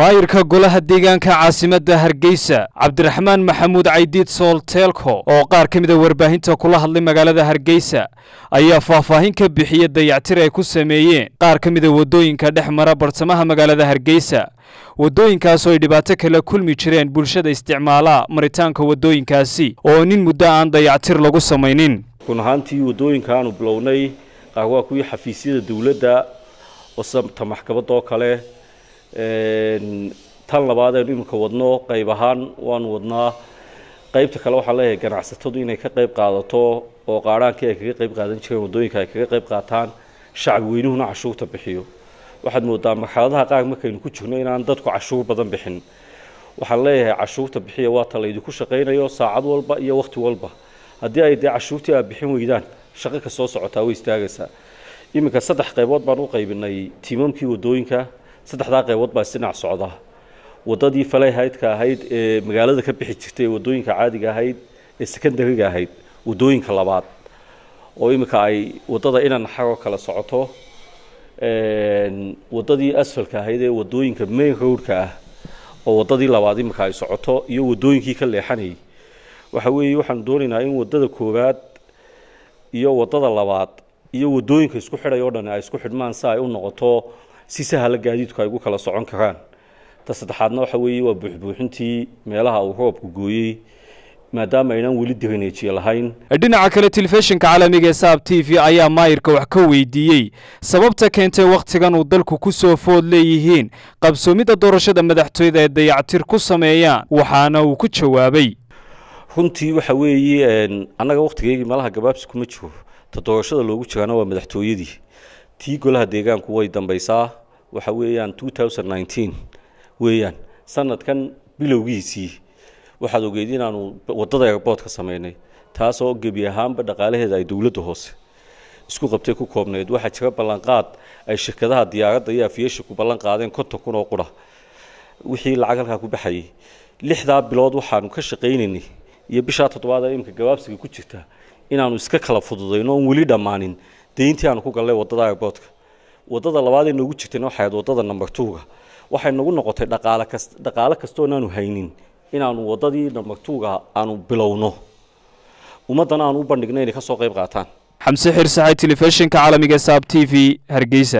maayirka golaha deegaanka caasimada hargeysa cabdiraxmaan maxamuud caydiid sool teelko oo qaar ka mida ah warbaahinta kula hadlay magaalada hargeysa ayaa faahfaahin ka bixiya dayactir ay ku sameeyeen qaar ka mida ah waddooyinka dhex mara bartamaha magaalada hargeysa oo ay dhibaato kala kulmi jireen bulshada isticmaala maritaanka waddooyinkaasi oo nin muddo aan dayactir lagu samaynin run ahaantii aanu bilownay waa kuwii xafiisyada dowladda oo sabta maxkabadoo kale tan labaad aynu imika wadno qayb ahaan waanu wadnaa qaybta kale waxaan leeyahay ganacsatadu inay ka qayb qaadato oo qaadhaankii ay kaga qayb qaadan jireen waddooyinka ay kaga qayb qaataan shacab weynuhuna cashuurta bixiyo waxaad moodaa marxaladaha qaar markaynu ku jirno inaan dadku cashuur badan bixin waxaan leeyahay cashuurta bixiya waa ta laydinku shaqaynayo saacad walba iyo wakhti walba haddii ay dee cashuurtii aad bixin weydaan shaqo ka soo socotaa way istaagaysaa iminka saddex qaybood baan u qaybinay tiimamkii waddooyinka saddexdaa qaybood baa isdhinac socda waddadii falay haydka ahayd ee magaalada ka bixi jirtay ee waddooyinka caadiga ahayd ee sekandariga ahayd waddooyinka labaad oo imika ay waddada inan xagoo kale socoto waddadii asfalka ahayd ee waddooyinka main roadka ah oo waddadii labaad imika ay socoto iyo waddooyinkii ka leexanayay waxa weeye waxaan doonaynaa in waddada koowaad iyo waddada labaad iyo waddooyinka isku xidhay oo dhan ay isku xidhmaan si ay u noqoto si sahala gaadiidku ay ugu kala socon karaan ta saddexaadna waxa weeye waa buuxbuuxintii meelaha uu roobku gooyey maadaama aynaan weli diraneejiye lahayn dhinaca kale telefishinka caalamiga ee saab t v ayaa maayirka wax ka weydiiyey sababta keentay wakhtigan uu dalku ku soo food leeyihiin qabsoomidda doorashada madaxtooyada ay dayactir ku sameeyaan waxaana uu ku jawaabay runtii waxa weeye annaga wakhtigeygii malaha gabaabsi kuma jiro ta doorashada loogu jiraana waa madaxtooyadii tii golaha deegaanku way dambaysaa waxa weeyaan weyaan sanadkan bilowgiisii waxaad ogeed inaanu wadada erboodka sameynay taasoo gebi ahaanba dhaqaalaheeda ay dowladda hoose isku qabtay ku koobneed waxaa jira ballanqaad ay shirkadaha diyaaradda iyo afyeeshiku ballan qaadeen konton kun oo qura wixii lacag halkaa ku baxayay lixdaa bilood waxaanu ka shaqaynaynay iyo bishaa toddobaad ee iminka gabaabsiga ku jirta inaanu iska kala fududayno oon weli dhammaanin deyntii aanu ku gallay wadada erboodka wadada labaad ee noogu jirtay nooxayd wadada number two-ga waxay nagu noqotay dhaqaale kas dhaqaale kastoon aanu haynin inaanu wadadii number two-ga aanu bilowno ummaddana aanu u bandhigno inay ka soo qayb qaataan xamse xir telefishinka caalamiga saab t v hargeysa